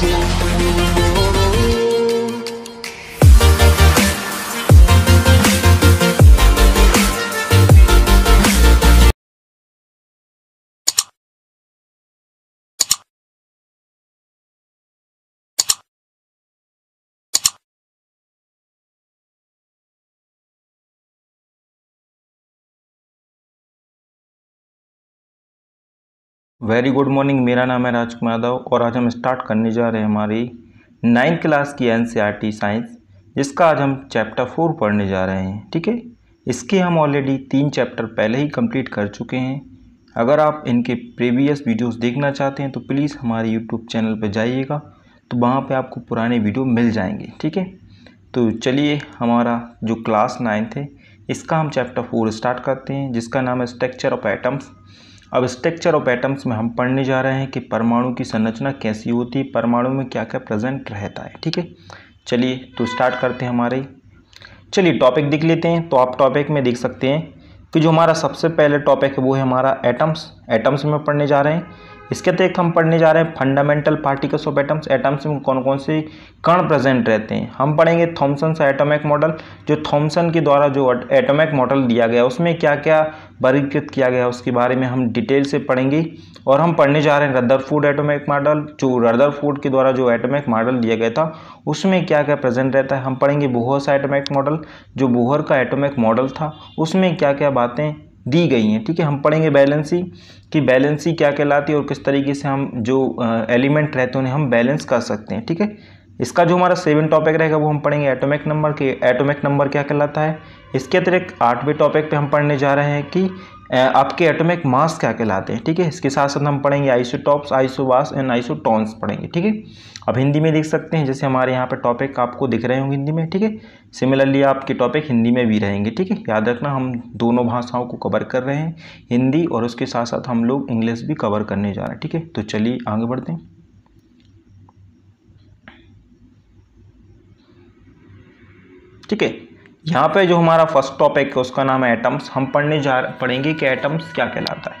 Thank you. Very good morning मेरा नाम है राजकुमार यादव और आज हम स्टार्ट करने जा रहे हैं हमारी नाइन्थ क्लास की एन साइंस e जिसका आज हम चैप्टर फोर पढ़ने जा रहे हैं ठीक है इसके हम ऑलरेडी तीन चैप्टर पहले ही कंप्लीट कर चुके हैं अगर आप इनके प्रीवियस वीडियोस देखना चाहते हैं तो प्लीज़ हमारे यूट्यूब चैनल पर जाइएगा तो वहाँ पर आपको पुराने वीडियो मिल जाएंगे ठीक है तो चलिए हमारा जो क्लास नाइन्थ है इसका हम चैप्टर फोर स्टार्ट करते हैं जिसका नाम है स्ट्रक्चर ऑफ एटम्स अब स्ट्रक्चर ऑफ एटम्स में हम पढ़ने जा रहे हैं कि परमाणु की संरचना कैसी होती है परमाणु में क्या क्या प्रेजेंट रहता है ठीक है चलिए तो स्टार्ट करते हैं हमारे चलिए टॉपिक देख लेते हैं तो आप टॉपिक में देख सकते हैं कि जो हमारा सबसे पहले टॉपिक है वो है हमारा एटम्स एटम्स में पढ़ने जा रहे हैं इसके अतिरिक्त तो हम पढ़ने जा रहे हैं fundamental particles of atoms atoms में कौन कौन से कण प्रेजेंट रहते हैं हम पढ़ेंगे थॉमसन सा एटॉमिक मॉडल जो थॉमसन के द्वारा जो एटॉमिक मॉडल दिया गया उसमें क्या क्या वर्गीकृत किया गया उसके बारे में हम डिटेल से पढ़ेंगे और हम पढ़ने जा रहे हैं रदर फूड एटोमिक मॉडल जो रदर फूड के द्वारा जो एटोमिक मॉडल दिया गया था उसमें क्या क्या प्रेजेंट रहता है हम पढ़ेंगे बोहर सा एटोमिक मॉडल जो बोहर का एटोमिक मॉडल था उसमें क्या क्या बातें दी गई हैं ठीक है हम पढ़ेंगे बैलेंसी कि बैलेंसी क्या कहलाती है और किस तरीके से हम जो एलिमेंट रहते हैं उन्हें हम बैलेंस कर सकते हैं ठीक है इसका जो हमारा सेवन टॉपिक रहेगा वो हम पढ़ेंगे एटोमिक नंबर के एटोमिक नंबर क्या कहलाता है इसके अतिरिक्त आठवें टॉपिक पे हम पढ़ने जा रहे हैं कि आपके एटॉमिक मास क्या कहलाते हैं ठीक है इसके साथ साथ हम पढ़ेंगे आइसोटॉप्स आइसोवास एंड आइसोटॉन्स पढ़ेंगे ठीक है अब हिंदी में देख सकते हैं जैसे हमारे यहाँ पे टॉपिक आपको दिख रहे होंगे हिंदी में ठीक है सिमिलरली आपके टॉपिक हिंदी में भी रहेंगे ठीक है याद रखना हम दोनों भाषाओं को कवर कर रहे हैं हिंदी और उसके साथ साथ हम लोग इंग्लिश भी कवर करने जा रहे हैं ठीक है तो चलिए आगे बढ़ते हैं ठीक है यहाँ पे जो हमारा फर्स्ट टॉपिक है उसका नाम है एटम्स हम पढ़ने जा पढ़ेंगे कि एटम्स क्या कहलाता है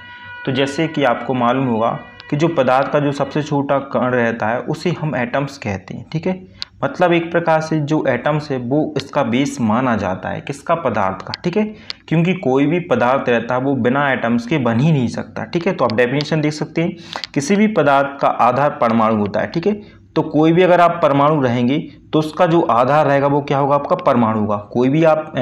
तो जैसे कि आपको मालूम होगा कि जो पदार्थ का जो सबसे छोटा कण रहता है उसे हम एटम्स कहते हैं ठीक है मतलब एक प्रकार से जो एटम्स है वो इसका बेस माना जाता है किसका पदार्थ का ठीक है क्योंकि कोई भी पदार्थ रहता है वो बिना एटम्स के बन ही नहीं सकता ठीक है तो आप डेफिनेशन देख सकते हैं किसी भी पदार्थ का आधार परमाणु होता है ठीक है तो कोई भी अगर आप परमाणु रहेंगे तो उसका जो आधार रहेगा वो क्या होगा आपका परमाणु होगा कोई भी आप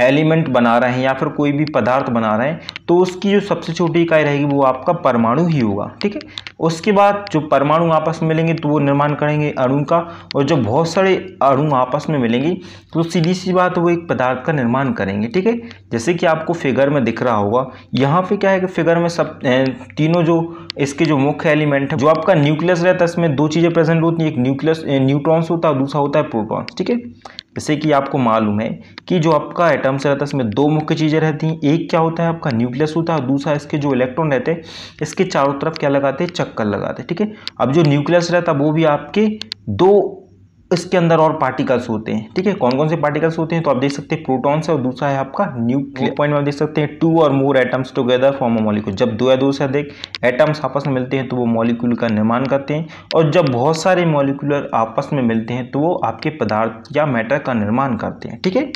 एलिमेंट बना रहे हैं या फिर कोई भी पदार्थ बना रहे हैं तो उसकी जो सबसे छोटी इकाई रहेगी वो आपका परमाणु ही होगा ठीक है उसके बाद जो परमाणु आपस में मिलेंगे तो वो निर्माण करेंगे अणु का और जब बहुत सारे अणु आपस में मिलेंगे तो सीधी सी बात वो एक पदार्थ का निर्माण करेंगे ठीक है जैसे कि आपको फिगर में दिख रहा होगा यहाँ पे क्या है कि फिगर में सब तीनों जो इसके जो मुख्य एलिमेंट है जो आपका न्यूक्लियस रहता है इसमें दो चीज़ें प्रेजेंट होती हैं एक न्यूक्लियस न्यूट्रॉन्स होता है दूसरा होता है प्रोटॉन्स ठीक है जैसे कि आपको मालूम है कि जो आपका एटम्स रहता है इसमें दो मुख्य चीज़ें रहती हैं एक क्या होता है आपका न्यूक्लियस होता है और दूसरा इसके जो इलेक्ट्रॉन रहते हैं इसके चारों तरफ क्या लगाते हैं चक्कर लगाते हैं ठीक है अब जो न्यूक्लियस रहता है वो भी आपके दो इसके अंदर और पार्टिकल्स होते हैं ठीक है कौन कौन से पार्टिकल्स होते हैं तो आप देख सकते हैं प्रोटॉन्स है और दूसरा है आपका न्यूक्लियर पॉइंट में आप देख सकते हैं two or more atoms together form a molecule जब दो या दो से अधिक एटम्स आपस में मिलते हैं तो वो मॉलिक्यूल का निर्माण करते हैं और जब बहुत सारे मॉलिक्यूलर आपस में मिलते हैं तो वो आपके पदार्थ या मैटर का निर्माण करते हैं ठीक है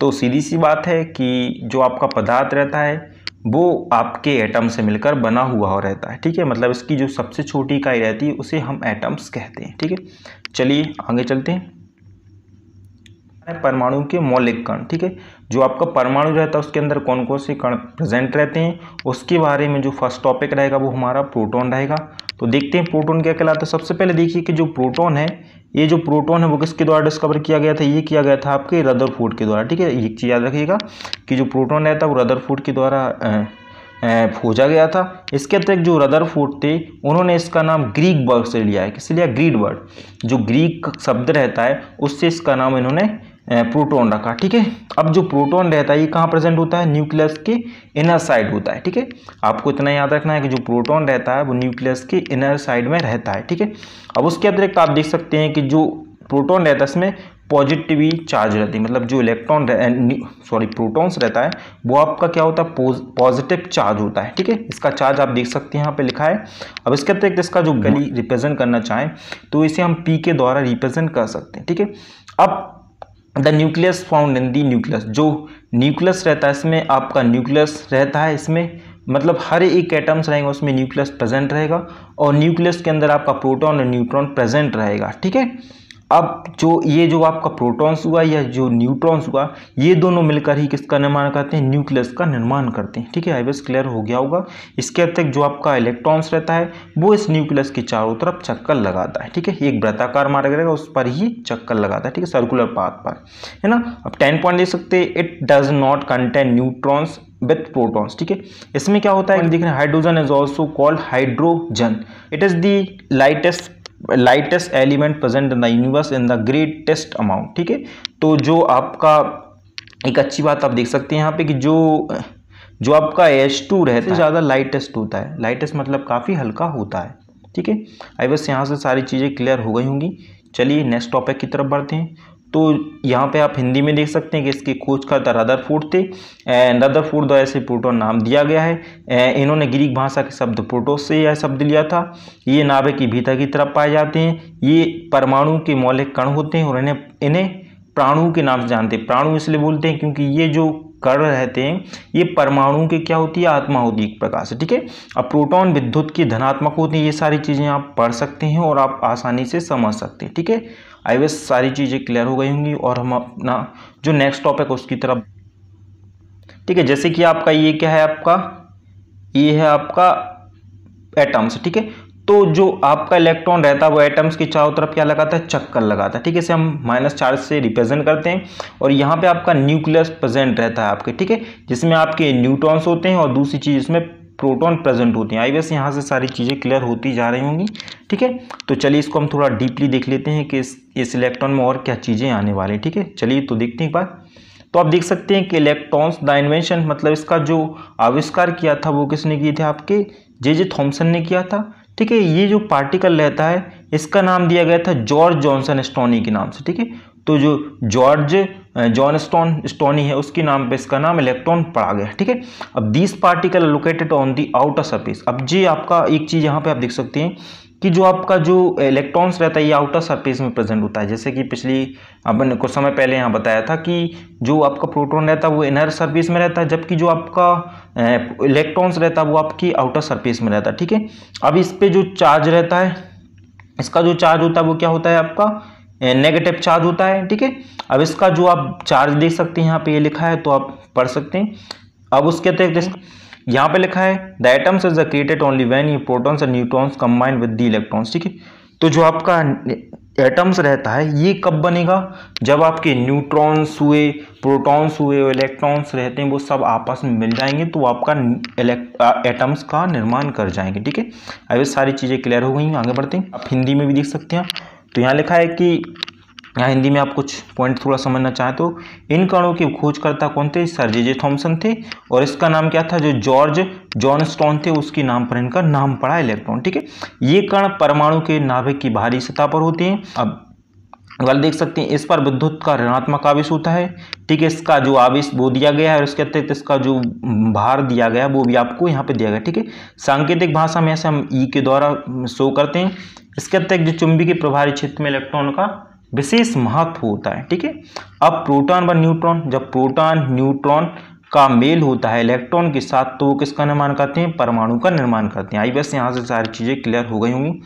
तो सीधी सी बात है कि जो आपका पदार्थ रहता है वो आपके एटम से मिलकर बना हुआ हो रहता है ठीक है मतलब इसकी जो सबसे छोटी इकाई रहती है उसे हम एटम्स कहते हैं ठीक है चलिए आगे चलते हैं परमाणु के मौलिक कण ठीक है जो आपका परमाणु रहता है उसके अंदर कौन कौन से कण प्रेजेंट रहते हैं उसके बारे में जो फर्स्ट टॉपिक रहेगा वो हमारा प्रोटोन रहेगा तो देखते हैं प्रोटोन क्या कहलाता है सबसे पहले देखिए कि जो प्रोटोन है ये जो प्रोटॉन है वो किसके द्वारा डिस्कवर किया गया था ये किया गया था आपके रदरफोर्ड के द्वारा ठीक है एक चीज़ याद रखिएगा कि जो प्रोटॉन रहता है वो रदरफोर्ड के द्वारा खोजा गया था इसके अतिरिक्त जो रदर थे उन्होंने इसका नाम ग्रीक वर्ड से लिया है किसी लिया ग्रीड वर्ड जो ग्रीक शब्द रहता है उससे इसका नाम इन्होंने प्रोटॉन रखा ठीक है अब जो प्रोटॉन रहता है ये कहाँ प्रेजेंट होता है न्यूक्लियस के इनर साइड होता है ठीक है आपको इतना याद रखना है कि जो प्रोटॉन रहता है वो न्यूक्लियस के इनर साइड में रहता है ठीक है अब उसके अतिरिक्त तो आप देख सकते हैं कि जो प्रोटॉन रहता है इसमें पॉजिटिवी चार्ज रहती है मतलब जो इलेक्ट्रॉन रह सॉरी प्रोटॉन्स रहता है वो आपका क्या होता है पॉजिटिव चार्ज होता है ठीक है इसका चार्ज आप देख सकते हैं यहाँ पे लिखा है अब इसके अतिरिक्त इसका जो गली रिप्रेजेंट करना चाहें तो इसे हम पी के द्वारा रिप्रेजेंट कर सकते हैं ठीक है अब the nucleus found in the nucleus जो न्यूक्लियस रहता है इसमें आपका न्यूक्लियस रहता है इसमें मतलब हर एक एटम्स रहेंगे उसमें न्यूक्लियस प्रेजेंट रहेगा और न्यूक्लियस के अंदर आपका प्रोटॉन और न्यूट्रॉन प्रेजेंट रहेगा ठीक है अब जो ये जो आपका प्रोटॉन्स हुआ या जो न्यूट्रॉन्स हुआ ये दोनों मिलकर ही किसका निर्माण करते हैं न्यूक्लियस का निर्माण करते हैं ठीक है आई बस क्लियर हो गया होगा इसके अतिरिक्त जो आपका इलेक्ट्रॉन्स रहता है वो इस न्यूक्लियस के चारों तरफ चक्कर लगाता है ठीक है एक वृत्ताकार मार्ग रहेगा उस पर ही चक्कर लगाता है ठीक है सर्कुलर पाथ पर है ना अब टेन पॉइंट देख सकते it does not contain neutrons with protons ठीक है इसमें क्या होता है देख रहे हैं hydrogen is also called hydrogen it is the lightest lightest element present in the universe in the greatest amount ठीक है तो जो आपका एक अच्छी बात आप देख सकते हैं यहाँ पे कि जो जो आपका एच टू रहता है ज़्यादा लाइटेस्ट होता है लाइटेस्ट मतलब काफ़ी हल्का होता है ठीक है आई बस यहाँ से सारी चीज़ें क्लियर हो गई होंगी चलिए नेक्स्ट टॉपिक की तरफ बढ़ते हैं तो यहाँ पे आप हिंदी में देख सकते हैं कि इसके खोज का रदर फोर्ट थे एंड रदर फोर्ट द्वारा इसे प्रोटोन नाम दिया गया है इन्होंने ग्रीक भाषा के शब्द प्रोटोस से यह शब्द लिया था ये नाभे की भीतर की तरफ पाए जाते हैं ये परमाणु के मौलिक कण होते हैं और इन्हें इन्हें प्राणु के नाम से जानते हैं प्राणु इसलिए बोलते हैं क्योंकि ये जो कर रहते हैं ये परमाणु के क्या होती है आत्मा होती है एक प्रकार से ठीक है अब प्रोटॉन विद्युत की धनात्मक होती है ये सारी चीज़ें आप पढ़ सकते हैं और आप आसानी से समझ सकते हैं ठीक है आई वेस सारी चीज़ें क्लियर हो गई होंगी और हम अपना जो नेक्स्ट टॉपिक उसकी तरफ ठीक है जैसे कि आपका ये क्या है आपका ये है आपका एटम्स ठीक है तो जो आपका इलेक्ट्रॉन रहता है वो एटम्स के चारों तरफ क्या लगाता है चक्कर लगाता है ठीक है इसे हम माइनस चार्ज से रिप्रेजेंट करते हैं और यहाँ पे आपका न्यूक्लियस प्रेजेंट रहता है आपके ठीक है जिसमें आपके न्यूट्रॉन्स होते हैं और दूसरी चीज़ इसमें प्रोटॉन प्रेजेंट होते हैं आई वैसे यहाँ से सारी चीज़ें क्लियर होती जा रही होंगी ठीक है तो चलिए इसको हम थोड़ा डीपली देख लेते हैं कि इस, इस इलेक्ट्रॉन में और क्या चीज़ें आने वाली ठीक है चलिए तो देखते हैं एक बार तो आप देख सकते हैं कि इलेक्ट्रॉन्स द इन्वेंशन मतलब इसका जो आविष्कार किया था वो किसने किए थे आपके जे जे थॉम्सन ने किया था ठीक है ये जो पार्टिकल रहता है इसका नाम दिया गया था जॉर्ज जॉनसन एस्टोनी के नाम से ठीक है तो जो जॉर्ज जॉन स्टोन स्टोनी है उसके नाम पे इसका नाम इलेक्ट्रॉन पड़ा गया ठीक है अब this particle located on the outer surface अब जी आपका एक चीज़ यहाँ पे आप देख सकते हैं कि जो आपका जो इलेक्ट्रॉन्स रहता है ये आउटर सर्फेस में प्रेजेंट होता है जैसे कि पिछली अपन कुछ समय पहले यहाँ बताया था कि जो आपका प्रोटोन रहता है वो इनर सर्फेस में रहता है जबकि जो आपका इलेक्ट्रॉन्स रहता है वो आपकी आउटर सर्फेस में रहता है ठीक है अब इस पर जो चार्ज रहता है इसका जो चार्ज होता है वो क्या होता है आपका नेगेटिव चार्ज होता है ठीक है अब इसका जो आप चार्ज देख सकते हैं यहाँ पे ये लिखा है तो आप पढ़ सकते हैं अब उसके अतिरिक्त यहाँ पे लिखा है the atoms is created only when ये protons and neutrons combined with the electrons ठीक है तो जो आपका एटम्स रहता है ये कब बनेगा जब आपके न्यूट्रॉन्स हुए प्रोटॉन्स हुए इलेक्ट्रॉन्स रहते हैं वो सब आपस में मिल जाएंगे तो आपका एटम्स का निर्माण कर जाएंगे ठीक है अब ये सारी चीज़ें क्लियर हो गई आगे बढ़ते हैं आप हिंदी में भी देख सकते हैं तो यहाँ लिखा है कि यहाँ हिंदी में आप कुछ पॉइंट थोड़ा समझना चाहें तो इन कणों की खोजकर्ता कौन थे सर जे जे थॉम्सन थे और इसका नाम क्या था जो जॉर्ज जॉन थे उसके नाम पर इनका नाम पड़ा इलेक्ट्रॉन ठीक है ये कण परमाणु के नाभिक की बाहरी सतह पर होते हैं अब गल देख सकते हैं इस पर विद्युत का ऋणात्मक आवेश होता है ठीक है इसका जो आवेश वो दिया गया है और इसके अतिरिक्त इसका जो भार दिया गया है वो भी आपको यहाँ पे दिया गया ठीक है सांकेतिक भाषा में ऐसे हम ई e के द्वारा शो हम्म, करते हैं इसके अतिरिक्त जो चुंबी के प्रभारी क्षेत्र में इलेक्ट्रॉन का विशेष महत्व होता है ठीक है अब प्रोटॉन व न्यूट्रॉन जब प्रोटॉन न्यूट्रॉन का मेल होता है इलेक्ट्रॉन के साथ तो वो किसका निर्माण करते हैं परमाणु का निर्माण करते हैं आई बस यहाँ से सारी चीज़ें क्लियर हो गई होंगी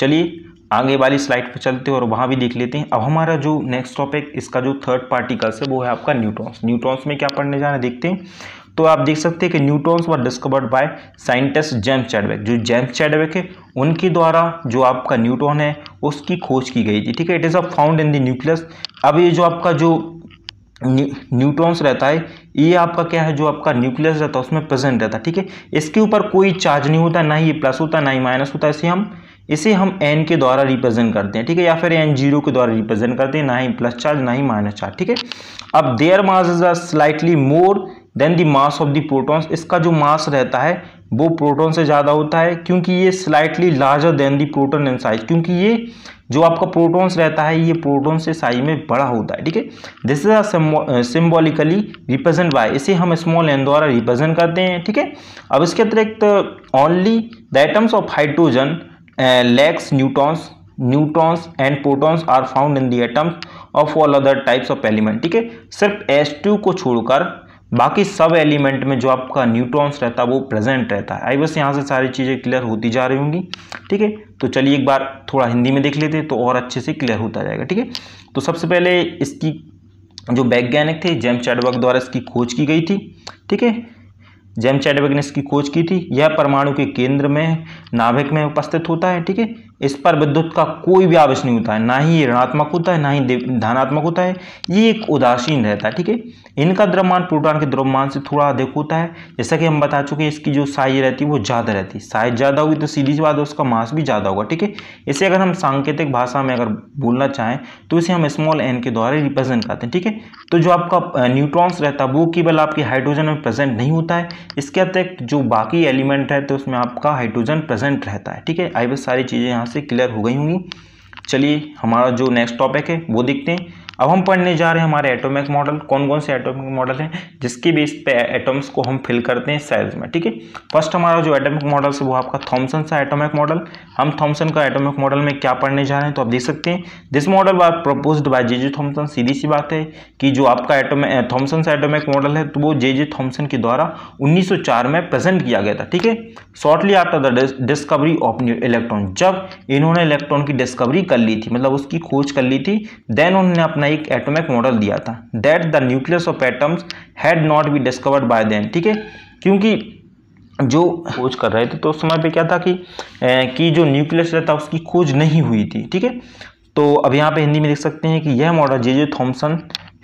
चलिए आगे वाली स्लाइड पर चलते हैं और वहाँ भी देख लेते हैं अब हमारा जो नेक्स्ट टॉपिक इसका जो थर्ड पार्टिकल्स है वो है आपका न्यूट्रॉन्स न्यूट्रॉन्स में क्या पढ़ने जाना देखते हैं तो आप देख सकते हैं कि neutrons were discovered by scientist James Chadwick जो जेम्स चैडवेक है उनके द्वारा जो आपका न्यूट्रॉन है उसकी खोज की गई थी ठीक है it is a found in the nucleus अब ये जो आपका जो न्यूट्रॉन्स रहता है ये आपका क्या है जो आपका न्यूक्लियस रहता है उसमें प्रेजेंट रहता है ठीक है इसके ऊपर कोई चार्ज नहीं होता ना ही ये प्लस होता ना ही माइनस होता है इसे हम इसे हम एन के द्वारा रिप्रेजेंट करते हैं ठीक है या फिर एन जीरो के द्वारा रिप्रेजेंट करते हैं ना ही प्लस चार्ज ना ही माइनस चार्ज ठीक है अब their mass is a slightly more than the mass of the protons इसका जो मास रहता है वो प्रोटॉन से ज़्यादा होता है क्योंकि ये slightly larger than the proton in size क्योंकि ये जो आपका प्रोटॉन्स रहता है ये प्रोटॉन से साइज में बड़ा होता है ठीक है this is a symbolically represent by इसे हम स्मॉल एन द्वारा रिप्रेजेंट करते हैं ठीक है अब इसके अतिरिक्त only the atoms of hydrogen lacks neutrons neutrons and protons are found in the atoms of all other types of element ठीक है सिर्फ एस टू को छोड़कर बाकी सब एलिमेंट में जो आपका न्यूट्रॉन्स रहता है वो प्रेजेंट रहता है आई बस यहाँ से सारी चीज़ें क्लियर होती जा रही होंगी ठीक है तो चलिए एक बार थोड़ा हिंदी में देख लेते हैं तो और अच्छे से क्लियर होता जाएगा ठीक है तो सबसे पहले इसकी जो वैज्ञानिक थे जेम चैडवर्क द्वारा इसकी खोज की गई थी ठीक है जेम चैडविक ने इसकी खोज की थी यह परमाणु के केंद्र में नाभिक में उपस्थित होता है ठीक है इस पर विद्युत का कोई भी आवेश नहीं होता है ना ही ऋणात्मक होता है ना ही धनात्मक होता है ये एक उदासीन रहता है ठीक है इनका द्रव्यमान प्रोटॉन के द्रव्यमान से थोड़ा अधिक होता है जैसा कि हम बता चुके हैं इसकी जो साइज रहती है वो ज़्यादा रहती है साइज ज़्यादा होगी तो सीधी सी बात है उसका मास भी ज़्यादा होगा ठीक है इसे अगर हम सांकेतिक भाषा में अगर बोलना चाहें तो इसे हम स्मॉल एन के द्वारा रिप्रेजेंट करते हैं ठीक है तो जो आपका न्यूट्रॉन्स रहता है वो केवल आपके हाइड्रोजन में प्रेजेंट नहीं होता है इसके अतिरिक्त जो बाकी एलिमेंट है तो उसमें आपका हाइड्रोजन प्रेजेंट रहता है ठीक है आई बस सारी चीज़ें यहाँ से क्लियर हो गई होंगी चलिए हमारा जो नेक्स्ट टॉपिक है वो देखते हैं अब हम पढ़ने जा रहे हैं हमारे एटॉमिक मॉडल कौन कौन से एटॉमिक मॉडल हैं जिसके बेस पे एटम्स को हम फिल करते हैं सेल्स में ठीक है फर्स्ट हमारा जो एटॉमिक मॉडल है वो आपका थॉमसन सा एटॉमिक मॉडल हम थॉमसन का एटॉमिक मॉडल में क्या पढ़ने जा रहे हैं तो आप देख सकते हैं दिस मॉडल बार propose by J J Thomson सीधी सी बात है कि जो आपका एटोमिक थॉमसन सा एटोमिक मॉडल है तो वो जे जे थॉमसन के द्वारा चार में प्रेजेंट किया गया था ठीक है shortly after the discovery of new electron जब इन्होंने इलेक्ट्रॉन की डिस्कवरी कर ली थी मतलब उसकी खोज कर ली थी देन उन्होंने अपना ना एक एटॉमिक मॉडल दिया था that the nucleus of atoms had not be discovered by then ठीक है क्योंकि जो खोज कर रहे थे तो उस समय पे क्या था कि ए, कि जो न्यूक्लियस रहता उसकी खोज नहीं हुई थी ठीक है तो अब यहाँ पे हिंदी में देख सकते हैं कि यह मॉडल जे जे थॉम्सन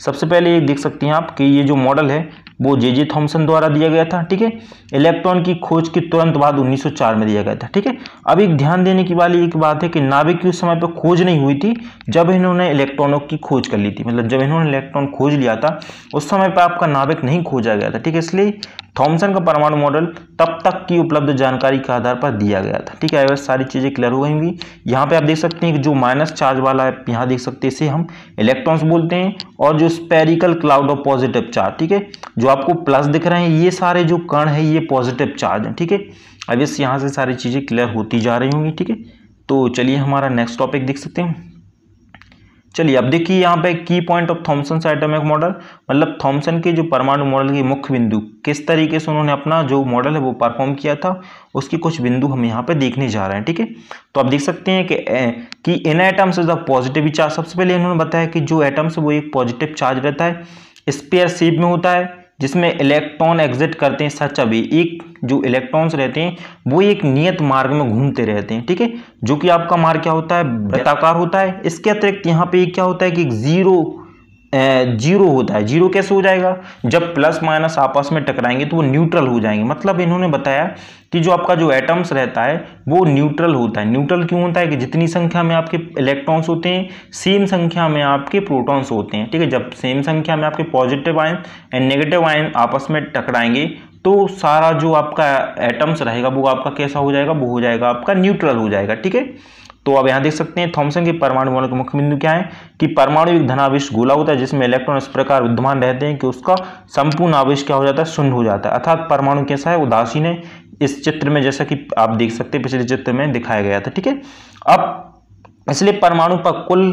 सबसे पहले ये देख सकते हैं आप कि ये जो मॉडल है वो जे जे थॉम्सन द्वारा दिया गया था ठीक है इलेक्ट्रॉन की खोज के तुरंत बाद 1904 में दिया गया था ठीक है अब एक ध्यान देने की वाली एक बात है कि नाभिक की उस समय पर खोज नहीं हुई थी जब इन्होंने इलेक्ट्रॉनों की खोज कर ली थी मतलब जब इन्होंने इलेक्ट्रॉन खोज लिया था उस समय पर आपका नाभिक नहीं खोजा गया था ठीक है इसलिए थॉमसन का परमाणु मॉडल तब तक की उपलब्ध जानकारी के आधार पर दिया गया था ठीक है बस सारी चीज़ें क्लियर हो गई होंगी यहाँ पे आप देख सकते हैं कि जो माइनस चार्ज वाला है यहाँ देख सकते हैं इसे हम इलेक्ट्रॉन्स बोलते हैं और जो spherical cloud of positive charge ठीक है जो आपको प्लस दिख रहे हैं ये सारे जो कण है ये पॉजिटिव चार्ज हैं ठीक है अब इस यहाँ से सारी चीज़ें क्लियर होती जा रही होंगी ठीक है तो चलिए हमारा नेक्स्ट टॉपिक देख सकते हैं चलिए अब देखिए यहाँ पे key point of Thomson atomic model मतलब थॉमसन के जो परमाणु मॉडल के मुख्य बिंदु किस तरीके से उन्होंने अपना जो मॉडल है वो परफॉर्म किया था उसके कुछ बिंदु हम यहाँ पे देखने जा रहे हैं ठीक है तो आप देख सकते हैं कि ए, कि in atoms is a positive charge सबसे पहले इन्होंने बताया कि जो एटम्स वो एक पॉजिटिव चार्ज रहता है स्पेयर शेप में होता है जिसमें इलेक्ट्रॉन एग्जिट करते हैं सच अभी एक जो इलेक्ट्रॉन्स रहते हैं वो एक नियत मार्ग में घूमते रहते हैं ठीक है जो कि आपका मार्ग क्या होता है वृत्ताकार होता है इसके अतिरिक्त यहाँ पे क्या होता है कि जीरो जीरो होता है जीरो कैसे हो जाएगा जब प्लस माइनस आपस में टकराएंगे तो वो न्यूट्रल हो जाएंगे मतलब इन्होंने बताया कि जो आपका जो एटम्स रहता है वो न्यूट्रल होता है न्यूट्रल क्यों होता है कि जितनी संख्या में आपके इलेक्ट्रॉन्स होते हैं सेम संख्या में आपके प्रोटॉन्स होते हैं ठीक है जब सेम संख्या में आपके positive ion and negative ion आपस में टकराएंगे तो सारा जो आपका एटम्स रहेगा वो आपका कैसा हो जाएगा वो हो जाएगा आपका न्यूट्रल हो जाएगा ठीक है तो आप यहाँ देख सकते हैं थॉमसन के परमाणु मॉडल के मुख्य बिंदु क्या है कि परमाणु एक धनावेश गोला होता है जिसमें इलेक्ट्रॉन इस प्रकार विद्यमान रहते हैं कि उसका संपूर्ण आवेश क्या हो जाता है शून्य हो जाता है अर्थात परमाणु कैसा है उदासीन है इस चित्र में जैसा कि आप देख सकते हैं पिछले चित्र में दिखाया गया था ठीक है अब इसलिए परमाणु पर कुल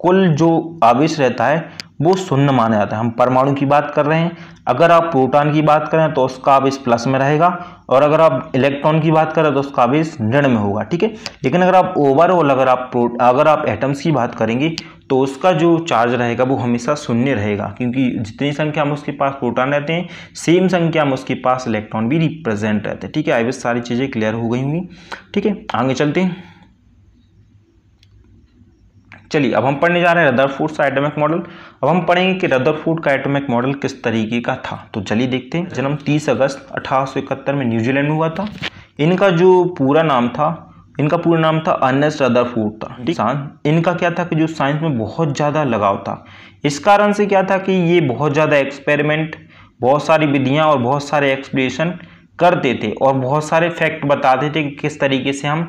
कुल जो आवेश रहता है वो शून्य माना जाता है हम परमाणु की बात कर रहे हैं अगर आप प्रोटॉन की बात करें तो उसका आवेश प्लस में रहेगा और अगर आप इलेक्ट्रॉन की बात करें तो उसका आवेश ऋण में होगा ठीक है लेकिन अगर आप ओवरऑल अगर आप अगर आप एटम्स की बात करेंगे तो उसका जो चार्ज रहेगा वो हमेशा शून्य रहेगा क्योंकि जितनी संख्या हम उसके पास प्रोटॉन रहते हैं सेम संख्या हम उसके पास इलेक्ट्रॉन भी रिप्रेजेंट रहते हैं ठीक है आई सारी चीज़ें क्लियर हो गई होंगी ठीक है आगे चलते हैं चलिए अब हम पढ़ने जा रहे हैं रदरफोर्ड एटॉमिक मॉडल अब हम पढ़ेंगे कि रदरफूड का एटोमिक मॉडल किस तरीके का था तो चलिए देखते हैं जन्म 30 अगस्त अठारह में न्यूजीलैंड में हुआ था इनका जो पूरा नाम था इनका पूरा नाम था अर्नेस्ट रदरफूड था किसान इनका क्या था कि जो साइंस में बहुत ज़्यादा लगाव था इस कारण से क्या था कि ये बहुत ज़्यादा एक्सपेरिमेंट बहुत सारी विधियाँ और बहुत सारे एक्सप्लेशन करते थे और बहुत सारे फैक्ट बताते थे कि किस तरीके से हम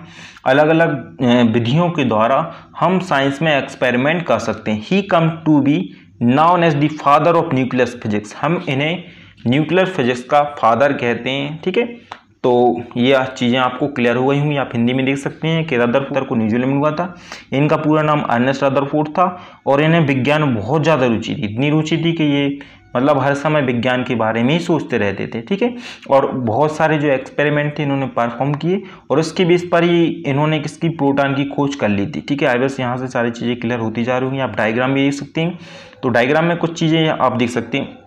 अलग अलग विधियों के द्वारा हम साइंस में एक्सपेरिमेंट कर सकते हैं he come to be known as the father of nuclear physics हम इन्हें न्यूक्लियर फिजिक्स का फादर कहते हैं ठीक है तो ये चीज़ें आपको क्लियर हो गई होंगी आप हिंदी में देख सकते हैं कि रदरफोर्ड को न्यूजीलैंड में हुआ था इनका पूरा नाम अर्नेस्ट रदरफोर्ड था और इन्हें विज्ञान बहुत ज़्यादा रुचि थी इतनी रुचि थी कि ये मतलब हर समय विज्ञान के बारे में ही सोचते रहते थे ठीक है और बहुत सारे जो एक्सपेरिमेंट थे इन्होंने परफॉर्म किए और उसके बेस पर ही इन्होंने किसकी प्रोटॉन की खोज कर ली थी ठीक है आई बस यहाँ से सारी चीज़ें क्लियर होती जा रही हैं आप डायग्राम भी देख सकते हैं तो डायग्राम में कुछ चीज़ें आप देख सकते हैं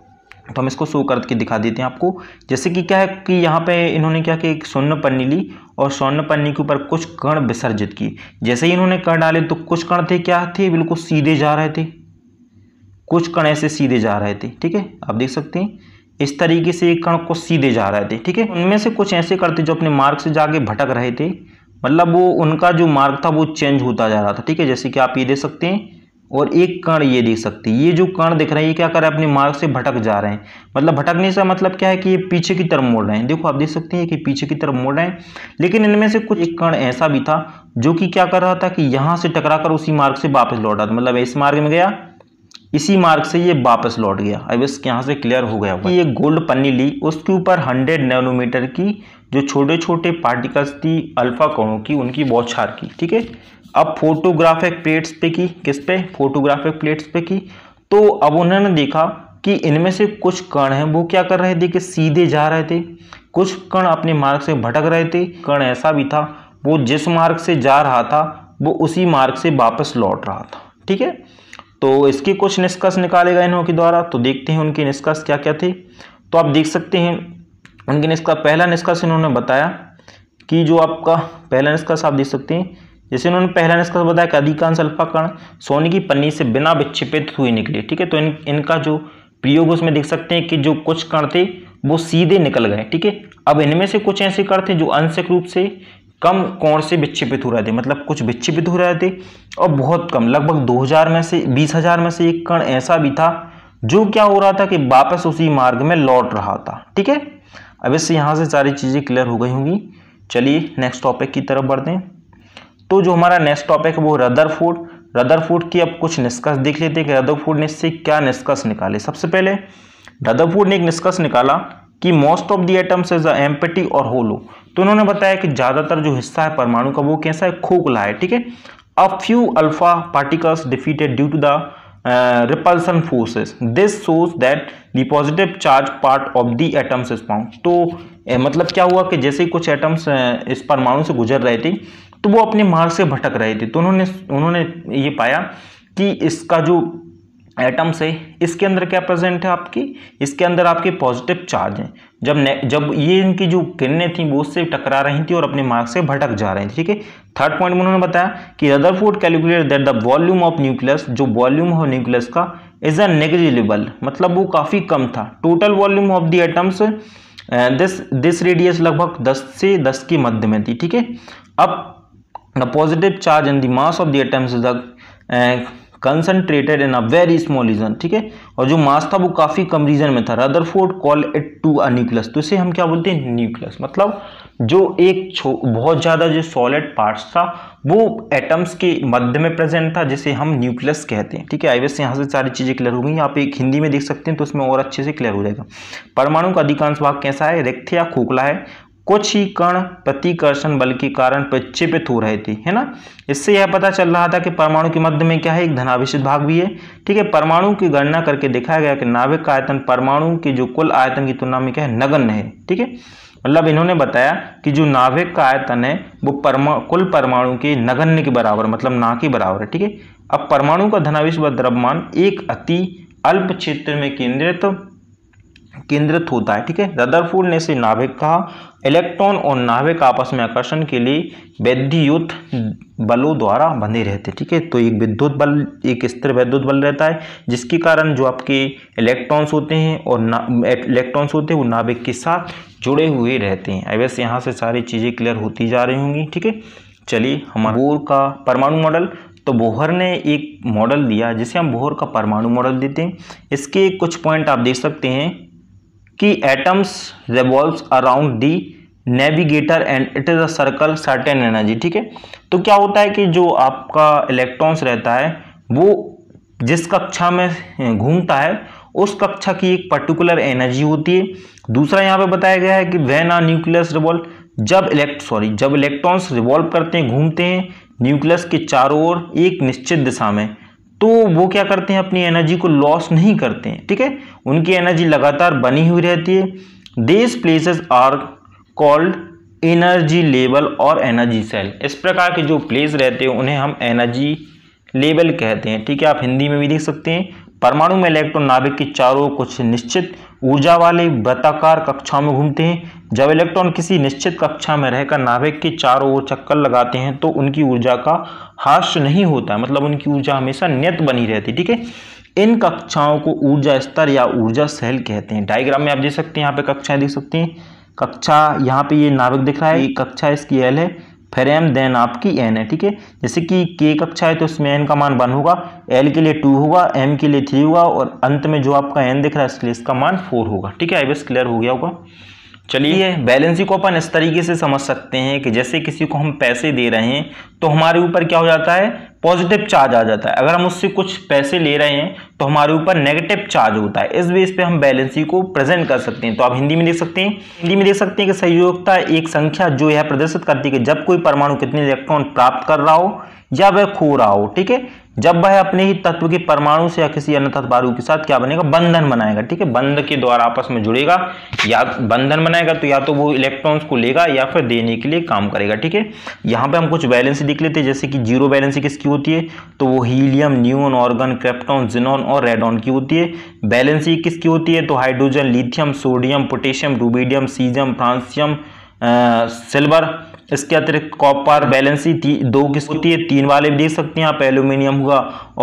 तो हम इसको शो करके दिखा देते हैं आपको जैसे कि क्या है कि यहाँ पे इन्होंने क्या कि एक स्वर्ण पन्नी ली और स्वर्ण पन्नी के ऊपर कुछ कण विसर्जित किए जैसे ही इन्होंने कण डाले तो कुछ कण थे क्या थे बिल्कुल सीधे जा रहे थे कुछ कण ऐसे सीधे जा रहे थे ठीक है आप देख सकते हैं इस तरीके से एक कण को सीधे जा रहे थे ठीक है उनमें से कुछ ऐसे करते जो अपने मार्ग से जाके भटक रहे थे मतलब वो उनका जो मार्ग था वो चेंज होता जा रहा था ठीक है जैसे कि आप ये देख सकते हैं और एक कण ये देख सकते हैं ये जो कण दिख रहे हैं ये क्या कर रहे हैं अपने मार्ग से भटक जा रहे हैं मतलब भटकने से मतलब क्या है कि ये पीछे की तरफ मोड़ रहे हैं देखो आप देख सकते हैं कि पीछे की तरफ मोड़ रहे हैं लेकिन इनमें से कुछ एक कण ऐसा भी था जो कि क्या कर रहा था कि यहाँ से टकरा कर उसी मार्ग से वापस लौट रहा था मतलब इस मार्ग में गया इसी मार्ग से ये वापस लौट गया अब इस यहाँ से क्लियर हो गया कि ये गोल्ड पन्नी ली उसके ऊपर 100 नैनोमीटर की जो छोटे छोटे पार्टिकल्स थी अल्फा कणों की उनकी बौछार की ठीक है अब फोटोग्राफिक प्लेट्स पे की किस पे फोटोग्राफिक प्लेट्स पे की तो अब उन्होंने देखा कि इनमें से कुछ कण हैं वो क्या कर रहे थे कि सीधे जा रहे थे कुछ कण अपने मार्ग से भटक रहे थे कण ऐसा भी था वो जिस मार्ग से जा रहा था वो उसी मार्ग से वापस लौट रहा था ठीक है तो इसकी कुछ निष्कर्ष निकाले गए इन्हों के द्वारा तो देखते हैं उनकी निष्कर्ष क्या क्या थे तो आप देख सकते हैं उनके निष्कर्ष पहला निष्कर्ष इन्होंने बताया कि जो आपका पहला निष्कर्ष आप देख सकते हैं जैसे इन्होंने पहला निष्कर्ष बताया कि अधिकांश अल्फा कण सोने की पन्नी से बिना विक्षिपित हुए निकले ठीक है तो इन इनका जो प्रयोग उसमें देख सकते हैं कि जो कुछ कण थे वो सीधे निकल गए ठीक है अब इनमें से कुछ ऐसे कण थे जो आंशिक रूप से कम कोण से विक्षेपित हो रहे थे मतलब कुछ विक्षेपित हो रहे थे और बहुत कम लगभग 2000 में से 20000 में से एक कण ऐसा भी था जो क्या हो रहा था कि वापस उसी मार्ग में लौट रहा था ठीक है अब इससे यहाँ से सारी चीज़ें क्लियर हो गई होंगी चलिए नेक्स्ट टॉपिक की तरफ बढ़ते हैं तो जो हमारा नेक्स्ट टॉपिक है वो रदर रदर फूड की अब कुछ निष्कर्ष देख लेते हैं कि फूड ने इससे क्या निष्कर्ष निकाले सबसे पहले रदर फूड ने एक निष्कर्ष निकाला कि most of the atoms is empty और होलो तो उन्होंने बताया कि ज़्यादातर जो हिस्सा है परमाणु का वो कैसा है खोखला है ठीक है a few alpha particles defeated due to the repulsion forces this shows that the positive charge part of the atoms is pound तो ए, uh, मतलब क्या हुआ कि जैसे कुछ एटम्स uh, इस परमाणु से गुजर रहे थे तो वो अपने मार्ग से भटक रहे थे तो उन्होंने उन्होंने ये पाया कि इसका जो एटम्स है इसके अंदर क्या प्रेजेंट है आपकी इसके अंदर आपके पॉजिटिव चार्ज हैं जब ने जब ये इनकी जो किरणें थी वो उससे टकरा रही थी और अपने मार्ग से भटक जा रही थी ठीक है थर्ड पॉइंट में उन्होंने बताया कि ford calculate that the volume of nucleus जो वॉल्यूम है न्यूक्लियस का इज अ नेगेजिबल मतलब वो काफ़ी कम था total volume of the atoms this this radius लगभग दस से दस के मध्य में थी ठीक है अब the positive charge in the mass of the atoms is the concentrated in a very small region ठीक है और जो मास था वो काफ़ी कम रीजन में था Rutherford call it to a nucleus तो इसे हम क्या बोलते हैं न्यूक्लियस मतलब जो एक बहुत ज़्यादा जो सॉलिड पार्ट्स था वो एटम्स के मध्य में प्रेजेंट था जिसे हम न्यूक्लियस कहते हैं ठीक है आईवेस यहाँ से सारी चीज़ें क्लियर हो गई आप एक हिंदी में देख सकते हैं तो उसमें और अच्छे से क्लियर हो जाएगा परमाणु का अधिकांश भाग कैसा है रिक्त या खोखला है कुछ ही कण प्रतिकर्षण बल के कारण प्रक्षेपित हो रहे थे है ना इससे यह पता चल रहा था कि परमाणु के मध्य में क्या है एक धनावेश भाग भी है ठीक है परमाणु की गणना करके दिखाया गया कि नाभिक का आयतन परमाणु के जो कुल आयतन की तुलना में क्या है नगण्य है ठीक है मतलब इन्होंने बताया कि जो नाभिक का आयतन है वो परमा कुल परमाणु के नगण्य के बराबर मतलब ना के बराबर है ठीक है अब परमाणु का धनावेश व द्रव्यमान एक अति अल्प क्षेत्र में केंद्रित केंद्रित होता है ठीक है रदरफूल ने इसे नाभिक कहा इलेक्ट्रॉन और नाभिक आपस में आकर्षण के लिए वैद्युत बलों द्वारा बंधे रहते हैं ठीक है तो एक विद्युत बल एक स्थिर वैद्युत बल रहता है जिसके कारण जो आपके इलेक्ट्रॉन्स होते हैं और इलेक्ट्रॉन्स होते हैं वो नाभिक के साथ जुड़े हुए रहते हैं अब वैसे यहाँ से सारी चीज़ें क्लियर होती जा रही होंगी ठीक है चलिए हमारा बोर का परमाणु मॉडल तो बोहर ने एक मॉडल दिया जिसे हम बोहर का परमाणु मॉडल देते हैं इसके कुछ पॉइंट आप देख सकते हैं कि atoms revolve around the navigator and it is a circle certain energy ठीक है तो क्या होता है कि जो आपका इलेक्ट्रॉन्स रहता है वो जिस कक्षा में घूमता है उस कक्षा की एक पर्टिकुलर एनर्जी होती है दूसरा यहाँ पे बताया गया है कि वैन आ न्यूक्लियस रिवॉल्व जब इलेक्ट सॉरी जब इलेक्ट्रॉन्स रिवॉल्व करते हैं घूमते हैं न्यूक्लियस के चारों ओर एक निश्चित दिशा में तो वो क्या करते हैं अपनी एनर्जी को लॉस नहीं करते हैं ठीक है उनकी एनर्जी लगातार बनी हुई रहती है these places are called energy level और एनर्जी सेल इस प्रकार के जो प्लेस रहते हैं उन्हें हम एनर्जी लेवल कहते हैं ठीक है आप हिंदी में भी देख सकते हैं परमाणु में इलेक्ट्रॉन नाभिक के चारों कुछ निश्चित ऊर्जा वाले वृत्ताकार कक्षाओं में घूमते हैं जब इलेक्ट्रॉन किसी निश्चित कक्षा में रहकर नाभिक के चारों ओर चक्कर लगाते हैं तो उनकी ऊर्जा का हाश नहीं होता मतलब उनकी ऊर्जा हमेशा नियत बनी रहती है ठीक है इन कक्षाओं को ऊर्जा स्तर या ऊर्जा सेल कहते हैं डायग्राम में आप देख सकते हैं यहाँ पे कक्षाएं देख सकते हैं कक्षा यहाँ पे ये नाभिक दिख रहा है कक्षा इसकी एल है फिर एम देन आपकी एन है ठीक है जैसे कि के कक्षा है तो उसमें एन का मान वन होगा एल के लिए टू होगा एम के लिए थ्री होगा और अंत में जो आपका एन दिख रहा है इसके लिए इसका मान फोर होगा ठीक है आई बस क्लियर हो गया होगा चलिए बैलेंसी को अपन इस तरीके से समझ सकते हैं कि जैसे किसी को हम पैसे दे रहे हैं तो हमारे ऊपर क्या हो जाता है पॉजिटिव चार्ज आ जाता है अगर हम उससे कुछ पैसे ले रहे हैं तो हमारे ऊपर नेगेटिव चार्ज होता है इस बेस पे हम बैलेंसी को प्रेजेंट कर सकते हैं तो आप हिंदी में देख सकते हैं हिंदी में देख सकते हैं कि सहयोगता एक संख्या जो यह प्रदर्शित करती है कि जब कोई परमाणु कितने इलेक्ट्रॉन प्राप्त कर रहा हो या वह खो रहा हो ठीक है जब वह अपने ही तत्व के परमाणु से या किसी अन्य तत्व के साथ क्या बनेगा बंधन बनाएगा ठीक है बंध के द्वारा आपस में जुड़ेगा या बंधन बनाएगा तो या तो वो इलेक्ट्रॉन्स को लेगा या फिर देने के लिए काम करेगा ठीक है यहाँ पे हम कुछ बैलेंसी दिख लेते हैं जैसे कि जीरो बैलेंसी किसकी होती है तो वो helium neon argon krypton xenon और रेडॉन की होती है बैलेंसी किसकी होती है तो hydrogen lithium sodium potassium rubidium caesium francium silver इसके अतिरिक्त कॉपर बैलेंसी दो किस्म होती है तीन वाले भी देख सकते हैं आप एल्यूमिनियम हुआ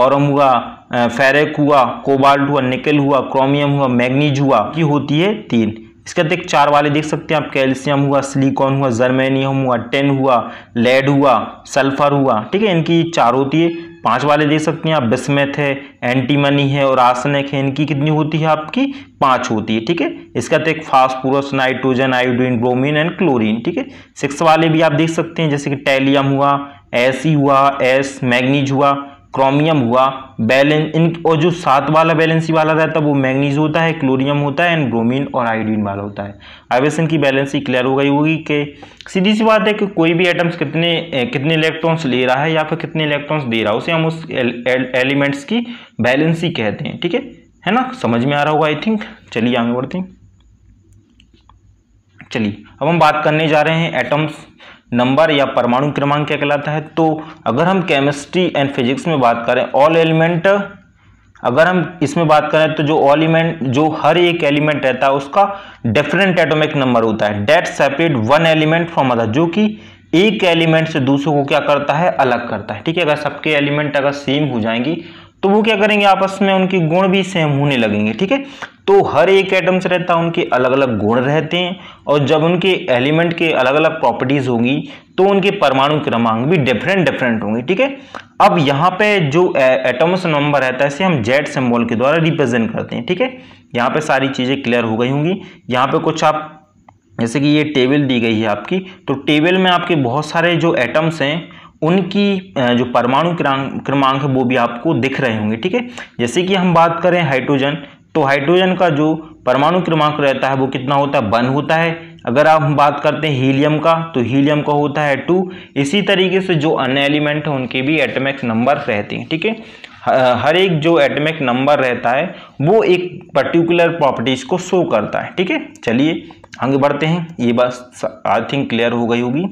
औरम हुआ फेरेक हुआ कोबाल्ट हुआ निकल हुआ क्रोमियम हुआ मैग्नीज हुआ की होती है तीन इसके अतिरिक्त चार वाले देख सकते हैं आप कैल्शियम हुआ सिलिकॉन हुआ जर्मेनियम हुआ टेन हुआ लेड हुआ सल्फर हुआ ठीक है इनकी चार होती है पांच वाले देख सकते हैं आप बिस्मेथ है एंटीमनी है और आसनिक है इनकी कितनी होती है आपकी पांच होती है ठीक है इसका तक तो phosphorus nitrogen iodine bromine and chlorine ठीक है सिक्स वाले भी आप देख सकते हैं जैसे कि टैलियम हुआ एस हुआ एस मैग्नीज हुआ क्रोमियम हुआ बैलेंस इन और जो सात वाला बैलेंसी वाला रहता है वो मैग्नीज होता है क्लोरियम होता है एंड ब्रोमीन और आयोडीन वाला होता है आवेश की बैलेंसी क्लियर हो गई होगी कि सीधी सी बात है कि कोई भी एटम्स कितने कितने इलेक्ट्रॉन्स ले रहा है या फिर कितने इलेक्ट्रॉन्स दे रहा है उसे हम उस एलिमेंट्स की बैलेंसी कहते हैं ठीक है है ना समझ में आ रहा होगा आई थिंक चलिए आगे बढ़ते हैं चलिए अब हम बात करने जा रहे हैं एटम्स नंबर या परमाणु क्रमांक क्या कहलाता है तो अगर हम केमिस्ट्री एंड फिजिक्स में बात करें ऑल एलिमेंट अगर हम इसमें बात करें तो जो ऑलिमेंट जो हर एक एलिमेंट रहता है उसका डिफरेंट एटोमिक नंबर होता है that separate one element from other जो कि एक एलिमेंट से दूसरों को क्या करता है अलग करता है ठीक है अगर सबके एलिमेंट अगर सेम हो जाएंगी तो वो क्या करेंगे आपस में उनके गुण भी सेम होने लगेंगे ठीक है तो हर एक एटम से रहता है उनके अलग अलग गुण रहते हैं और जब उनके एलिमेंट के अलग अलग प्रॉपर्टीज़ होंगी तो उनके परमाणु क्रमांक भी डिफरेंट डिफरेंट होंगे ठीक है अब यहाँ पे जो एटम्स नंबर रहता है इसे हम जेड सिंबल के द्वारा रिप्रेजेंट करते हैं ठीक है यहाँ पे सारी चीज़ें क्लियर हो गई होंगी यहाँ पे कुछ आप जैसे कि ये टेबल दी गई है आपकी तो टेबल में आपके बहुत सारे जो एटम्स हैं उनकी जो परमाणु क्रमांक है वो भी आपको दिख रहे होंगे ठीक है जैसे कि हम बात करें हाइड्रोजन तो हाइड्रोजन का जो परमाणु क्रमांक रहता है वो कितना होता है वन होता है अगर आप हम बात करते हैं हीलियम का तो हीलियम का होता है टू इसी तरीके से जो अन्य एलिमेंट हैं उनके भी एटमिक नंबर रहते हैं ठीक है हर एक जो एटमिक नंबर रहता है वो एक पर्टिकुलर प्रॉपर्टीज़ को शो करता है ठीक है चलिए आगे बढ़ते हैं ये बस आई थिंक क्लियर हो गई होगी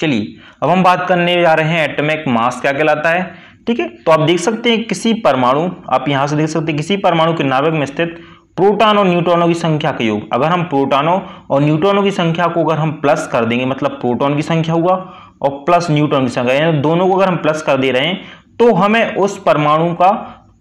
चलिए अब हम बात करने जा रहे हैं एटमिक मास क्या कहलाता है ठीक है तो आप देख सकते हैं किसी परमाणु आप यहाँ से देख सकते हैं किसी परमाणु के नाभिक में स्थित प्रोटॉन और न्यूट्रॉनों की संख्या का योग अगर हम प्रोटॉनों और न्यूट्रॉनों की संख्या को अगर हम प्लस कर देंगे मतलब प्रोटॉन की संख्या हुआ और प्लस न्यूट्रॉन की संख्या यानी दोनों को अगर हम प्लस कर दे रहे हैं तो हमें उस परमाणु का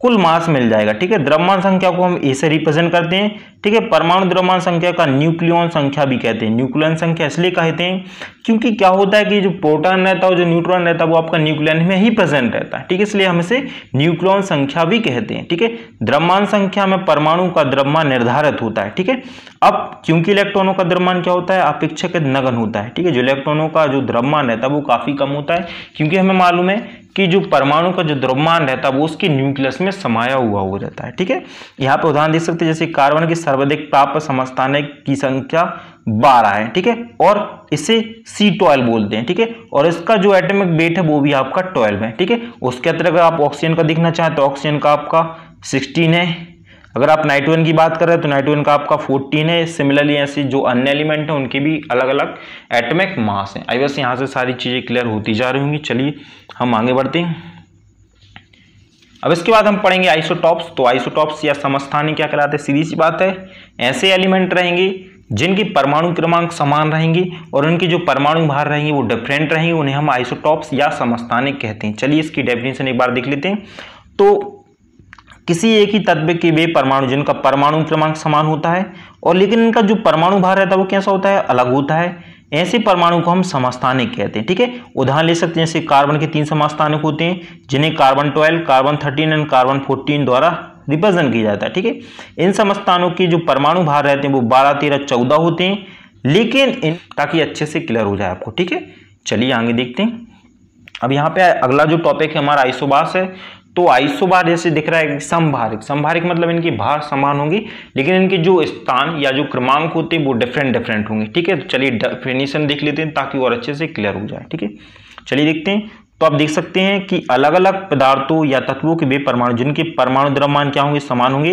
कुल मास मिल जाएगा ठीक है द्रव्यमान संख्या को हम ए से रिप्रेजेंट करते हैं ठीक है परमाणु द्रव्यमान संख्या का न्यूक्लियन संख्या भी कहते हैं न्यूक्लियन संख्या इसलिए कहते हैं क्योंकि क्या होता है कि जो प्रोटॉन रहता है जो न्यूट्रॉन रहता है वो आपका न्यूक्लियन में ही प्रेजेंट रहता है ठीक है इसलिए हम इसे न्यूक्लियन संख्या भी कहते हैं ठीक है द्रव्यमान संख्या में परमाणु का द्रव्यमान निर्धारित होता है ठीक है अब क्योंकि इलेक्ट्रॉनों का द्रव्यमान क्या होता है अपेक्षाकृत नगन होता है ठीक है जो इलेक्ट्रॉनों का जो द्रव्यमान रहता है वो काफ़ी कम होता है क्योंकि हमें मालूम है कि जो परमाणु का जो द्रव्यमान रहता है वो उसके न्यूक्लियस में समाया हुआ हो जाता है ठीक है यहाँ पर उदाहरण देख सकते हैं जैसे कार्बन की सर्वाधिक प्राप्त समस्थाने की संख्या बारह है ठीक है और इसे सी ट्वेल्व बोलते हैं ठीक है और इसका जो एटमिक वेट है वो भी आपका ट्वेल्व है ठीक है उसके अंतर्गत आप ऑक्सीजन का देखना चाहें तो ऑक्सीजन का आपका सिक्सटीन है अगर आप नाइट्रोजन की बात करें तो नाइट्रोजन का आपका 14 है सिमिलरली ऐसे जो अन्य एलिमेंट हैं उनके भी अलग अलग एटमिक मास हैं आई बस यहाँ से सारी चीज़ें क्लियर होती जा रही होंगी चलिए हम आगे बढ़ते हैं अब इसके बाद हम पढ़ेंगे आइसोटॉप्स तो आइसोटॉप्स या समस्थानी क्या कहलाते हैं सीधी सी बात है ऐसे एलिमेंट रहेंगे जिनकी परमाणु क्रमांक समान रहेंगी और उनकी जो परमाणु भार रहेंगी वो डिफरेंट रहेंगे उन्हें हम आइसोटॉप्स या समस्थानिक कहते हैं चलिए इसकी डेफिनेशन एक बार देख लेते हैं तो किसी एक ही तत्व के वे परमाणु जिनका परमाणु क्रमांक समान होता है और लेकिन इनका जो परमाणु भार रहता है वो कैसा होता है अलग होता है ऐसे परमाणु को हम समस्थानिक कहते हैं ठीक है उदाहरण ले सकते हैं जैसे कार्बन के तीन समस्थानिक होते हैं जिन्हें carbon twelve carbon thirteen and carbon fourteen द्वारा रिप्रेजेंट किया जाता है ठीक है इन समस्थानों के जो परमाणु भार रहते हैं वो बारह तेरह चौदह होते हैं लेकिन इन ताकि अच्छे से क्लियर हो जाए आपको ठीक है चलिए आगे देखते हैं अब यहाँ पे अगला जो टॉपिक है हमारा आइसोबास है तो आइसोबार जैसे दिख रहा है संभारिक संभारिक मतलब इनकी भार समान होगी लेकिन इनके जो स्थान या जो क्रमांक होते हैं वो डिफरेंट डिफरेंट होंगे ठीक है तो चलिए डेफिनेशन देख लेते हैं ताकि और अच्छे से क्लियर हो जाए ठीक है चलिए देखते हैं तो आप देख सकते हैं कि अलग अलग पदार्थों या तत्वों के वे परमाणु जिनके परमाणु द्रव्यमान क्या होंगे समान होंगे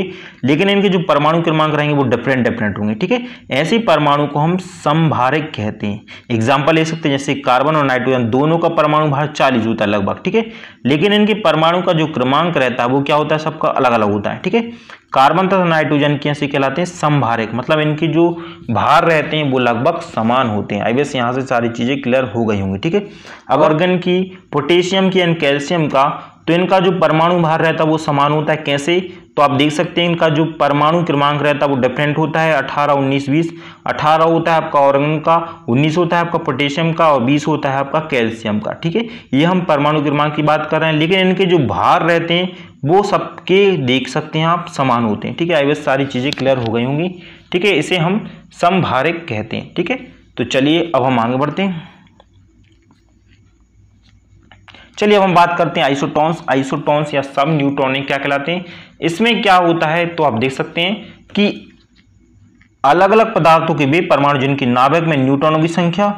लेकिन इनके जो परमाणु क्रमांक रहेंगे वो डिफरेंट डिफरेंट होंगे ठीक है ऐसे परमाणु को हम संभारिक कहते हैं एग्जाम्पल ले सकते हैं जैसे कार्बन और नाइट्रोजन दोनों का परमाणु भार चालीस होता है लगभग ठीक है लेकिन इनकी परमाणु का जो क्रमांक रहता है वो क्या होता है सबका अलग अलग होता है ठीक है कार्बन तथा नाइट्रोजन के ऐसे कहलाते हैं संभारिक मतलब इनकी जो भार रहते हैं वो लगभग समान होते हैं आई वैसे यहाँ से सारी चीज़ें क्लियर हो गई होंगी ठीक है अब ऑर्गन की पोटेशियम की एंड कैल्शियम का तो इनका जो परमाणु भार रहता है वो समान होता है कैसे तो आप देख सकते हैं इनका जो परमाणु क्रमांक रहता है वो डिफरेंट होता है 18, 19, 20, 18 होता है आपका औरंगन का 19 होता है आपका पोटेशियम का और 20 होता है आपका कैल्शियम का ठीक है ये हम परमाणु क्रमांक की बात कर रहे हैं लेकिन इनके जो भार रहते हैं वो सबके देख सकते हैं आप समान होते हैं ठीक है आई सारी चीज़ें क्लियर हो गई होंगी ठीक है इसे हम समभारिक कहते हैं ठीक है तो चलिए अब हम आगे बढ़ते हैं चलिए अब हम बात करते हैं आइसोटॉन्स आइसोटॉन्स या सब न्यूट्रॉनिक क्या कहलाते हैं इसमें क्या होता है तो आप देख सकते हैं कि अलग अलग पदार्थों के वे परमाणु जिनकी नाभिक में न्यूट्रॉनों की संख्या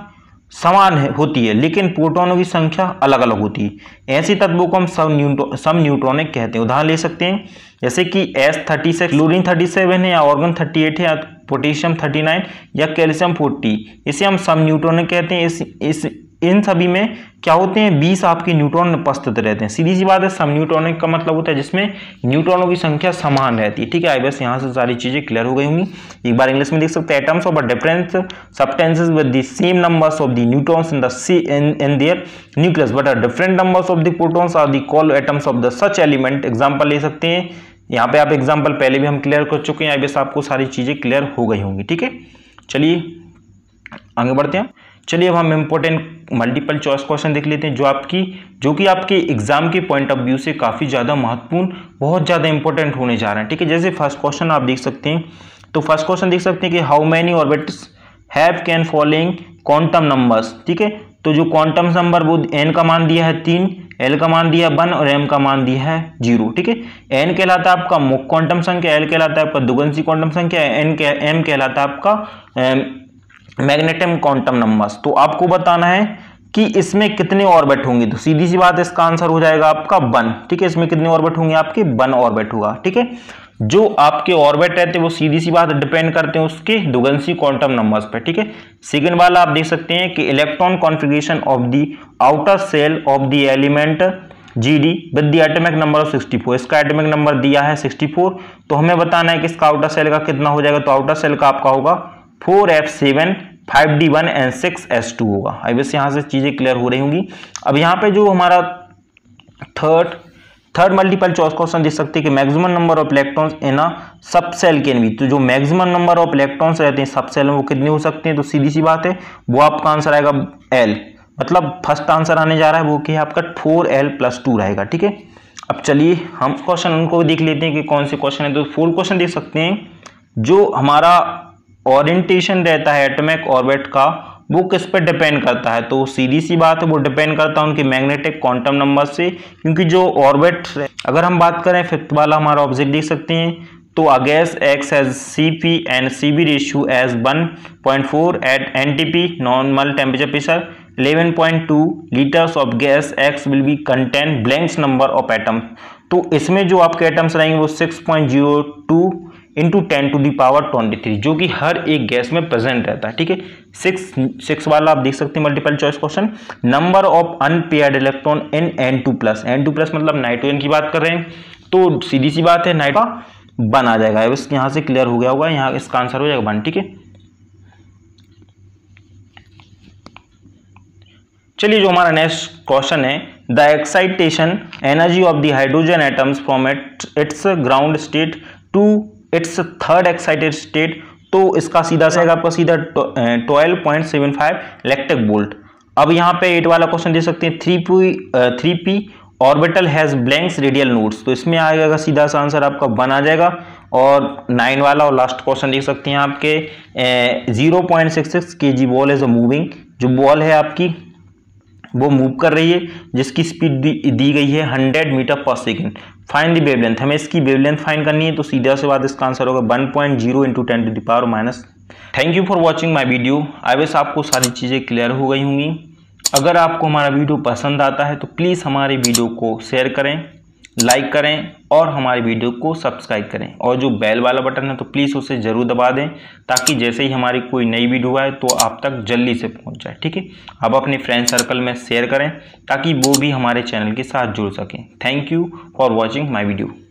समान है, होती है लेकिन प्रोटॉनों की संख्या अलग अलग होती है ऐसे तत्वों को हम सब न्यूट्रो सब न्यूट्रॉनिक कहते हैं उदाहरण ले सकते हैं जैसे कि S thirty six chlorine thirty seven है या ऑर्गन थर्टी एट है या पोटेशियम थर्टी नाइन या कैल्शियम फोर्टी इसे हम सब न्यूट्रॉनिक कहते हैं इस इस इन सभी में क्या होते हैं बीस आपके न्यूट्रॉन उपस्थित रहते हैं सीधी सी बात है सम न्यूट्रॉनिक का मतलब होता है जिसमें न्यूट्रॉनों की संख्या समान रहती है ठीक है आई बस यहाँ से सारी चीज़ें क्लियर हो गई होंगी एक बार इंग्लिश में देख सकते हैं atoms of a difference substances with the same numbers of the neutrons in the C in their nucleus but are different numbers of the protons are the call atoms of the such element example ले सकते हैं यहाँ पे आप example पहले भी हम clear कर चुके हैं आई बस आपको सारी चीज़ें क्लियर हो गई होंगी ठीक है चलिए आगे बढ़ते हैं चलिए अब हम इम्पोर्टेंट मल्टीपल चॉइस क्वेश्चन देख लेते हैं जो आपकी जो कि आपके एग्जाम के पॉइंट ऑफ व्यू से काफ़ी ज़्यादा महत्वपूर्ण बहुत ज़्यादा इंपॉर्टेंट होने जा रहे हैं ठीक है जैसे फर्स्ट क्वेश्चन आप देख सकते हैं तो फर्स्ट क्वेश्चन देख सकते हैं कि how many orbits have can following quantum numbers ठीक है तो जो क्वांटम नंबर वो एन का मान दिया है तीन एल का मान दिया है वन और एम का मान दिया है जीरो ठीक है एन कहलाता है आपका मुख क्वांटम संख्या एल कहलाता है आपका दुगंसी क्वांटम संख्या एन एम कहलाता है आपका मैग्नेटम क्वांटम नंबर्स तो आपको बताना है कि इसमें कितने ऑर्बिट होंगे तो सीधी सी बात इसका आंसर हो जाएगा आपका वन ठीक है इसमें कितने ऑर्बिट होंगे आपके वन ऑर्बिट होगा ठीक है जो आपके ऑर्बिट रहते हैं वो सीधी सी बात डिपेंड करते हैं उसके दुगंसी क्वांटम नंबर्स पे ठीक है सेकंड वाला आप देख सकते हैं कि electron configuration of the outer shell of the element G D with the number of four इसका एटमिक नंबर दिया है फोर तो हमें बताना है कि इसका आउटर सेल का कितना हो जाएगा तो आउटर सेल का आपका होगा four F seven five D one N six S two होगा आई वैसे यहाँ से चीज़ें क्लियर हो रही होंगी अब यहाँ पे जो हमारा third third multiple choice question देख सकते हैं कि maximum number of electrons in a subshell के बी तो जो मैक्सिमम नंबर ऑफ इलेक्ट्रॉन्स रहते हैं सब सेल में वो कितने हो सकते हैं तो सीधी सी बात है वो आपका आंसर आएगा एल मतलब फर्स्ट आंसर आने जा रहा है वो क्या आपका फोर एल प्लस टू रहेगा ठीक है अब चलिए हम क्वेश्चन उनको देख लेते हैं कि कौन से क्वेश्चन है तो फोर क्वेश्चन देख सकते हैं जो हमारा ओरिएंटेशन रहता है एटमिक ऑर्बिट का वो किस पर डिपेंड करता है तो सीधी सी बात है वो डिपेंड करता है उनके मैग्नेटिक क्वांटम नंबर से क्योंकि जो ऑर्बिट अगर हम बात करें फिफ्थ वाला हमारा ऑब्जेक्ट देख सकते हैं तो a gas X as C P and C B ratio as one point four at N T P normal temperature pressure eleven point two litres of gas X will be contain blanks number of atom तो इसमें जो आपके atoms रहेंगे वो six point zero two into ten to the power twenty three जो कि हर एक gas में प्रेजेंट रहता है ठीक है सिक्स सिक्स वाला आप देख सकते हैं multiple choice question number of unpaired electron in N two plus N two plus मतलब नाइट्रोजन की बात कर रहे हैं तो सीधी सी बात है नाइट वन आ जाएगा बस यहाँ से क्लियर हो गया होगा यहाँ इसका आंसर हो जाएगा वन ठीक है चलिए जो हमारा नेक्स्ट क्वेश्चन है the excitation energy of the hydrogen atoms from its ground state to its third excited state तो इसका सीधा से आपका सीधा twelve point seven five electric volt अब यहाँ पे एट वाला क्वेश्चन दे सकते हैं three P three P orbital has blanks radial nodes तो इसमें आ जाएगा सीधा सा आंसर आपका वन आ जाएगा और नाइन वाला और लास्ट क्वेश्चन देख सकते हैं आपके zero point six six K G ball is a moving जो बॉल है आपकी वो मूव कर रही है जिसकी स्पीड दी, दी गई है hundred metre per second find the wavelength हमें इसकी वेवलेंथ फाइन करनी है तो सीधा से बात इसका आंसर होगा one point zero into ten to the power minus thank you for watching my video I wish आपको सारी चीज़ें क्लियर हो गई होंगी अगर आपको हमारा वीडियो पसंद आता है तो प्लीज़ हमारे वीडियो को शेयर करें लाइक करें और हमारे वीडियो को सब्सक्राइब करें और जो बेल वाला बटन है तो प्लीज़ उसे ज़रूर दबा दें ताकि जैसे ही हमारी कोई नई वीडियो आए तो आप तक जल्दी से पहुंच जाए ठीक है आप अपने फ्रेंड सर्कल में शेयर करें ताकि वो भी हमारे चैनल के साथ जुड़ सकें thank you for watching my video